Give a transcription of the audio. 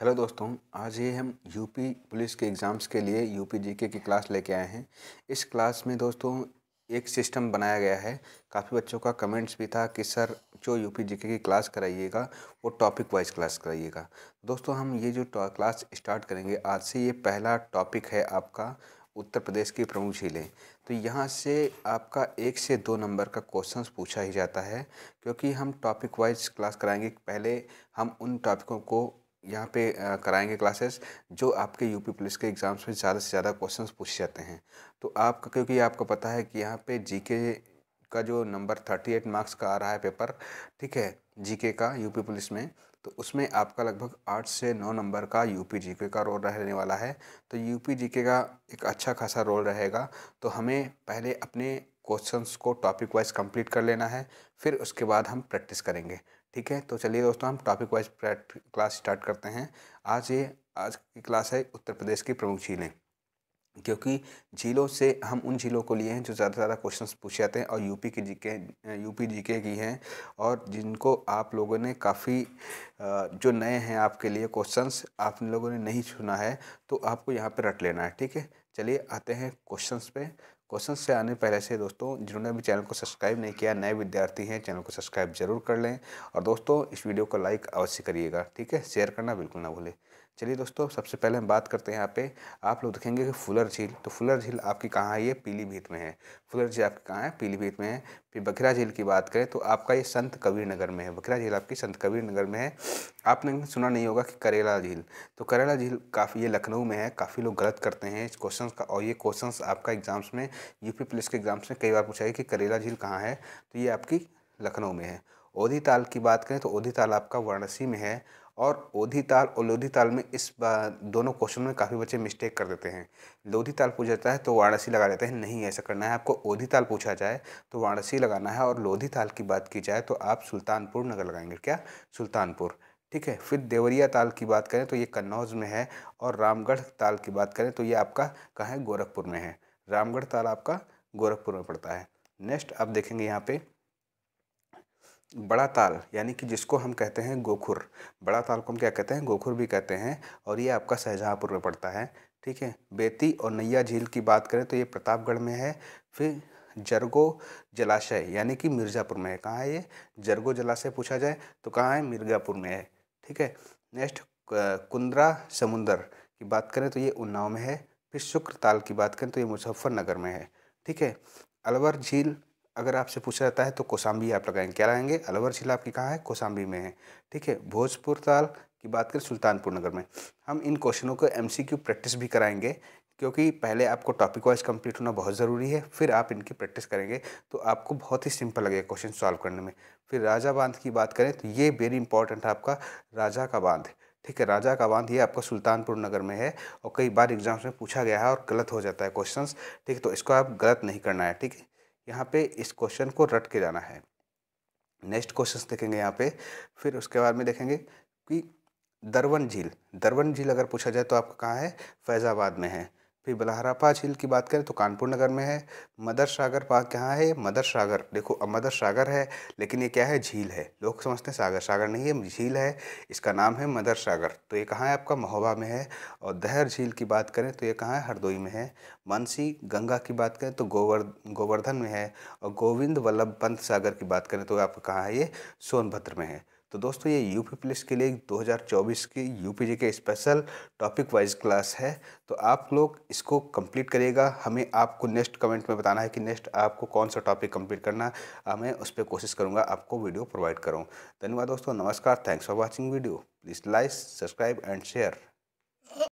hello दोस्तों आज ये हम यूपी पुलिस के एग्ज़ाम्स के लिए यूपी जीके की क्लास लेके आए हैं इस क्लास में दोस्तों एक सिस्टम बनाया गया है काफ़ी बच्चों का कमेंट्स भी था कि सर जो यूपी जीके की क्लास कराइएगा वो टॉपिक वाइज क्लास कराइएगा दोस्तों हम ये जो क्लास स्टार्ट करेंगे आज से ये पहला टॉपिक है आपका उत्तर प्रदेश की प्रमुख झीलें तो यहाँ से आपका एक से दो नंबर का क्वेश्चन पूछा ही जाता है क्योंकि हम टॉपिक वाइज क्लास कराएंगे पहले हम उन टॉपिकों को यहाँ पे कराएंगे क्लासेस जो आपके यूपी पुलिस के एग्ज़ाम्स में ज़्यादा से ज़्यादा क्वेश्चंस पूछे जाते हैं तो आपका क्योंकि आपको पता है कि यहाँ पे जीके का जो नंबर थर्टी एट मार्क्स का आ रहा है पेपर ठीक है जीके का यूपी पुलिस में तो उसमें आपका लगभग आठ से नौ नंबर का यूपी जीके का रोल रहने वाला है तो यूपी जीके का एक अच्छा खासा रोल रहेगा तो हमें पहले अपने क्वेश्चंस को टॉपिक वाइज कंप्लीट कर लेना है फिर उसके बाद हम प्रैक्टिस करेंगे ठीक है तो चलिए दोस्तों हम टॉपिक वाइज क्लास स्टार्ट करते हैं आज ये आज की क्लास है उत्तर प्रदेश की प्रमुख झीलें क्योंकि झीलों से हम उन झीलों को लिए हैं जो ज़्यादा से ज़्यादा क्वेश्चंस पूछे जाते हैं और यूपी के जीके यूपी जीके की हैं और जिनको आप लोगों ने काफ़ी जो नए हैं आपके लिए क्वेश्चंस आप लोगों ने नहीं सुना है तो आपको यहाँ पर रट लेना है ठीक है चलिए आते हैं क्वेश्चंस पे क्वेश्चन से आने पहले से दोस्तों जिन्होंने अभी चैनल को सब्सक्राइब नहीं किया नए विद्यार्थी हैं चैनल को सब्सक्राइब जरूर कर लें और दोस्तों इस वीडियो को लाइक अवश्य करिएगा ठीक है शेयर करना बिल्कुल ना भूलें चलिए दोस्तों सबसे पहले हम बात करते हैं यहाँ पे आप लोग देखेंगे कि फुलर झील तो फुलर झील आपकी कहाँ है ये पीलीभीत में है फुलर झील आपकी कहाँ है पीलीभीत में है फिर बखरा झील की बात करें तो आपका ये संत कबीर नगर में है बखरा झील आपकी संत कबीर नगर में है आपने सुना नहीं होगा कि करेला झील तो करेला झील काफ़ी ये लखनऊ में है काफ़ी लोग गलत करते हैं इस क्वेश्चन का और ये क्वेश्चन आपका एग्जाम्स में यूपी पुलिस के एग्जाम्स में कई बार पूछा है कि करेला झील कहाँ है तो ये आपकी लखनऊ में है ओधी ताल की बात करें तो ओधी ताल आपका वाराणसी में है और ओधी ताल और लोधी ताल में इस दोनों क्वेश्चन में काफ़ी बच्चे मिस्टेक कर देते हैं लोधी ताल पूछा जाता है तो वाराणसी लगा देते हैं नहीं ऐसा करना है आपको ओधी ताल पूछा जाए तो वाराणसी लगाना है और लोधी ताल की बात की जाए तो आप सुल्तानपुर नगर लगाएंगे क्या सुल्तानपुर ठीक है फिर देवरिया ताल की बात करें तो ये कन्नौज में है और रामगढ़ ताल की बात करें तो ये आपका कहाँ है गोरखपुर में है रामगढ़ तालाब का गोरखपुर में पड़ता है नेक्स्ट आप देखेंगे यहाँ पे बड़ा ताल यानी कि जिसको हम कहते हैं गोखुर बड़ा ताल को हम क्या कहते हैं गोखुर भी कहते हैं और ये आपका शाहजहाँपुर में पड़ता है ठीक है बेती और नैया झील की बात करें तो ये प्रतापगढ़ में है फिर जरगो जलाशय यानी कि मिर्ज़ापुर में है कहाँ है ये जरगो जलाशय पूछा जाए तो कहाँ है मिर्ज़ापुर में है ठीक है नेक्स्ट कुंद्रा समुंदर की बात करें तो ये उन्नाव में है फिर शुक्र ताल की बात करें तो ये मुजफ्फरनगर में है ठीक है अलवर झील अगर आपसे पूछा जाता है तो कोसाम्बी आप लगाएंगे क्या लगाएंगे अलवर झील आपकी कहाँ है कोसाम्बी में है ठीक है भोजपुर ताल की बात करें सुल्तानपुर नगर में हम इन क्वेश्चनों को एम प्रैक्टिस भी कराएंगे क्योंकि पहले आपको टॉपिक वाइज कंप्लीट होना बहुत ज़रूरी है फिर आप इनकी प्रैक्टिस करेंगे तो आपको बहुत ही सिंपल लगेगा क्वेश्चन सॉल्व करने में फिर राजा बांध की बात करें तो ये वेरी इंपॉर्टेंट है आपका राजा का बांध ठीक है राजा का बांध ये आपका सुल्तानपुर नगर में है और कई बार एग्जाम्स में पूछा गया है और गलत हो जाता है क्वेश्चन ठीक है तो इसको आप गलत नहीं करना है ठीक है यहाँ पे इस क्वेश्चन को रट के जाना है नेक्स्ट क्वेश्चन देखेंगे यहाँ पे फिर उसके बाद में देखेंगे कि दरवन झील दरवन झील अगर पूछा जाए तो आपका कहाँ है फैज़ाबाद में है फिर बलहरापा झील की बात करें तो कानपुर नगर में है मदर सागर पार्क कहाँ है मदर सागर देखो अब मदर सागर है लेकिन ये क्या है झील है लोग समझते हैं सागर सागर नहीं है झील है इसका नाम है मदर सागर तो ये कहाँ है आपका महोबा में है और दहर झील की बात करें तो ये कहाँ है हरदोई में है मानसी गंगा की बात करें तो गोवर गोवर्धन में है और गोविंद वल्लभ पंत सागर की बात करें तो आपका कहाँ है ये सोनभद्र में है तो दोस्तों ये यूपी पुलिस के लिए 2024 की यूपी जी के स्पेशल टॉपिक वाइज क्लास है तो आप लोग इसको कंप्लीट करिएगा हमें आपको नेक्स्ट कमेंट में बताना है कि नेक्स्ट आपको कौन सा टॉपिक कंप्लीट करना मैं उस पर कोशिश करूँगा आपको वीडियो प्रोवाइड करूँ धन्यवाद दोस्तों नमस्कार thanks for watching video please like subscribe and share